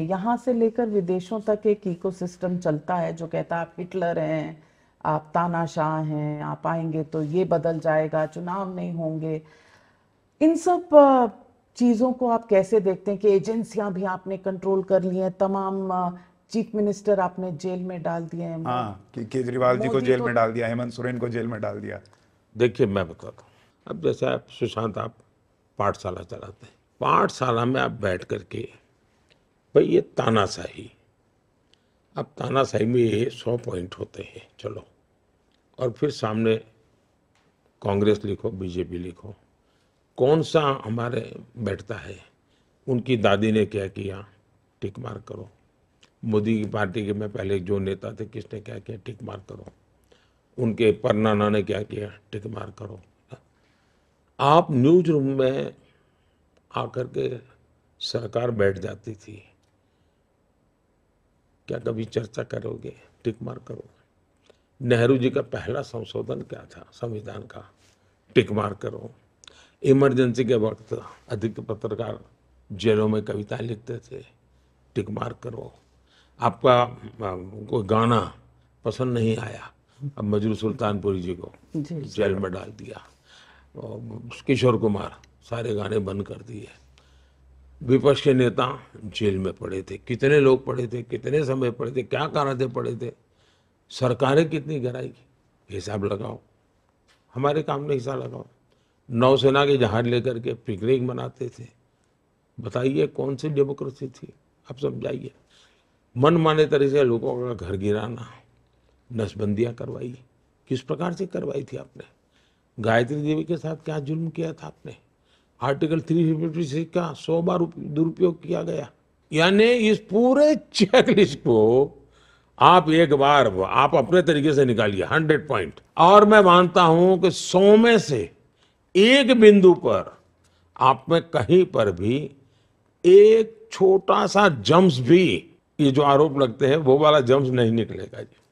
यहाँ से लेकर विदेशों तक एक इकोसिस्टम चलता है जो कहता है आप हिटलर हैं आप तानाशाह हैं आप आएंगे तो ये बदल जाएगा चुनाव नहीं होंगे इन सब चीज़ों को आप कैसे देखते हैं कि एजेंसियां भी आपने कंट्रोल कर ली हैं तमाम चीफ मिनिस्टर आपने जेल में डाल दिए हैं हाँ केजरीवाल जी को जेल तो... में डाल दिया हेमंत सोरेन को जेल में डाल दिया देखिए मैं बताता हूँ अब जैसे आप सुशांत आप पाठशाला चलाते हैं पाठशाला में आप बैठ करके भाई ये तानाशाही अब तानाशाही में ये सौ पॉइंट होते हैं चलो और फिर सामने कांग्रेस लिखो बीजेपी लिखो कौन सा हमारे बैठता है उनकी दादी ने क्या किया टिक मार करो मोदी की पार्टी के में पहले जो नेता थे किसने क्या किया टिक मार करो उनके पर नाना ने क्या किया टिक मार करो आप न्यूज रूम में आकर के सरकार बैठ जाती थी क्या कभी चर्चा करोगे टिक मार्क करो नेहरू जी का पहला संशोधन क्या था संविधान का टिक मार्क करो इमरजेंसी के वक्त अधिक पत्रकार जेलों में कविताएं लिखते थे टिक मार्क करो आपका कोई गाना पसंद नहीं आया अब मजरू सुल्तानपुरी जी को जेल में डाल दिया किशोर कुमार सारे गाने बंद कर दिए विपक्ष के नेता जेल में पड़े थे कितने लोग पड़े थे कितने समय पड़े थे क्या कारण थे पड़े थे सरकारें कितनी गिराएगी हिसाब लगाओ हमारे काम में हिसाब लगाओ नौसेना के जहाज लेकर के पिकनिक मनाते थे बताइए कौन सी डेमोक्रेसी थी आप समझाइए मन माने तरह से लोगों का घर गिराना नसबंदियाँ करवाई किस प्रकार से करवाई थी आपने गायत्री देवी के साथ क्या जुल्म किया था आपने आर्टिकल 356 का सौ बार दुरुपयोग किया गया यानी इस पूरे चेकलिस्ट को आप एक बार आप अपने तरीके से निकालिए हंड्रेड पॉइंट और मैं मानता हूं कि सौ में से एक बिंदु पर आप में कहीं पर भी एक छोटा सा जम्स भी ये जो आरोप लगते हैं वो वाला जम्स नहीं निकलेगा जी